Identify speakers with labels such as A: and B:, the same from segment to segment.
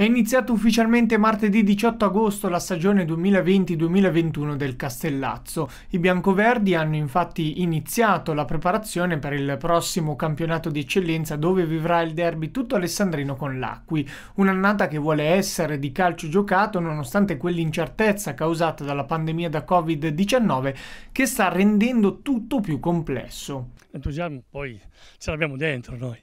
A: È iniziato ufficialmente martedì 18 agosto la stagione 2020-2021 del Castellazzo. I biancoverdi hanno infatti iniziato la preparazione per il prossimo campionato di eccellenza dove vivrà il derby tutto alessandrino con l'Acqui, un'annata che vuole essere di calcio giocato nonostante quell'incertezza causata dalla pandemia da Covid-19 che sta rendendo tutto più complesso. L'entusiasmo poi
B: ce l'abbiamo dentro noi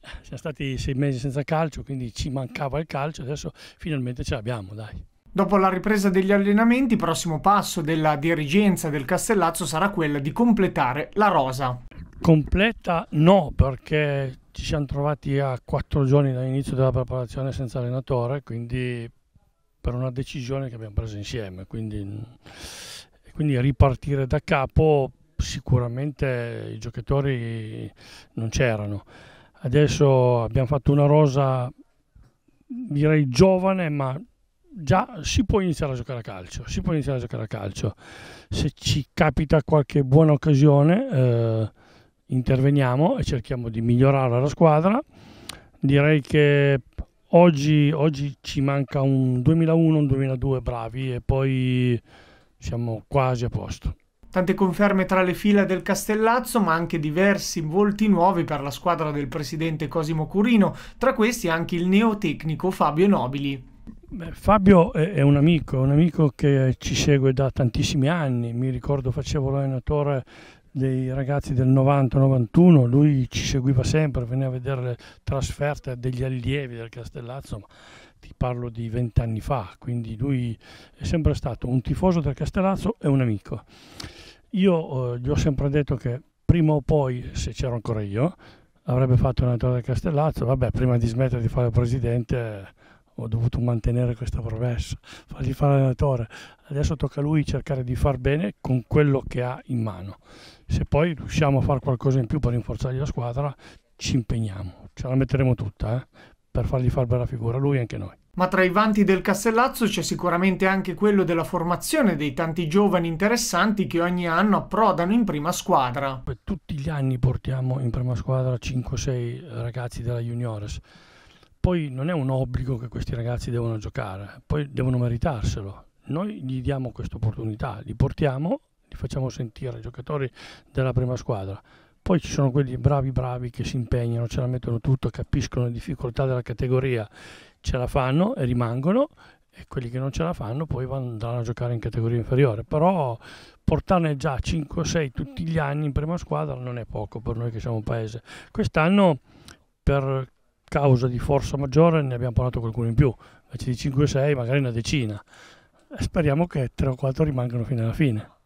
B: siamo stati sei mesi senza calcio, quindi ci mancava il
A: calcio, adesso finalmente ce l'abbiamo, dai. Dopo la ripresa degli allenamenti, il prossimo passo della dirigenza del Castellazzo sarà quello di completare la rosa. Completa
B: no, perché ci siamo trovati a quattro giorni dall'inizio della preparazione senza allenatore, quindi per una decisione che abbiamo preso insieme. Quindi, quindi ripartire da capo sicuramente i giocatori non c'erano. Adesso abbiamo fatto una rosa, direi giovane, ma già si può iniziare a giocare a calcio. Si può iniziare a giocare a calcio. Se ci capita qualche buona occasione, eh, interveniamo e cerchiamo di migliorare la squadra. Direi che oggi, oggi ci manca un 2001, un 2002 bravi e poi siamo quasi a posto.
A: Tante conferme tra le fila del Castellazzo, ma anche diversi volti nuovi per la squadra del presidente Cosimo Curino, tra questi anche il neotecnico Fabio Nobili.
B: Fabio è un amico, un amico che ci segue da tantissimi anni, mi ricordo facevo l'allenatore dei ragazzi del 90-91, lui ci seguiva sempre, veniva a vedere le trasferte degli allievi del Castellazzo, ti parlo di vent'anni fa, quindi lui è sempre stato un tifoso del Castellazzo e un amico. Io eh, gli ho sempre detto che prima o poi, se c'ero ancora io, avrebbe fatto un allenatore del Castellazzo, vabbè prima di smettere di fare presidente ho dovuto mantenere questa promessa, fargli fare allenatore. Adesso tocca a lui cercare di far bene con quello che ha in mano. Se poi riusciamo a fare qualcosa in più per rinforzare la squadra, ci impegniamo, ce la metteremo tutta, eh? per fargli far bella figura, lui e anche noi.
A: Ma tra i vanti del Castellazzo c'è sicuramente anche quello della formazione dei tanti giovani interessanti che ogni anno approdano in prima squadra.
B: Tutti gli anni portiamo in prima squadra 5-6 ragazzi della Juniores. Poi non è un obbligo che questi ragazzi devono giocare, poi devono meritarselo. Noi gli diamo questa opportunità, li portiamo, li facciamo sentire giocatori della prima squadra poi ci sono quelli bravi bravi che si impegnano, ce la mettono tutto, capiscono le difficoltà della categoria, ce la fanno e rimangono e quelli che non ce la fanno poi andranno a giocare in categoria inferiore. Però portarne già 5-6 tutti gli anni in prima squadra non è poco per noi che siamo un paese. Quest'anno per causa di forza maggiore ne abbiamo parlato qualcuno in più, invece di 5-6 magari una decina. Speriamo che 3 o 4 rimangano fino alla fine.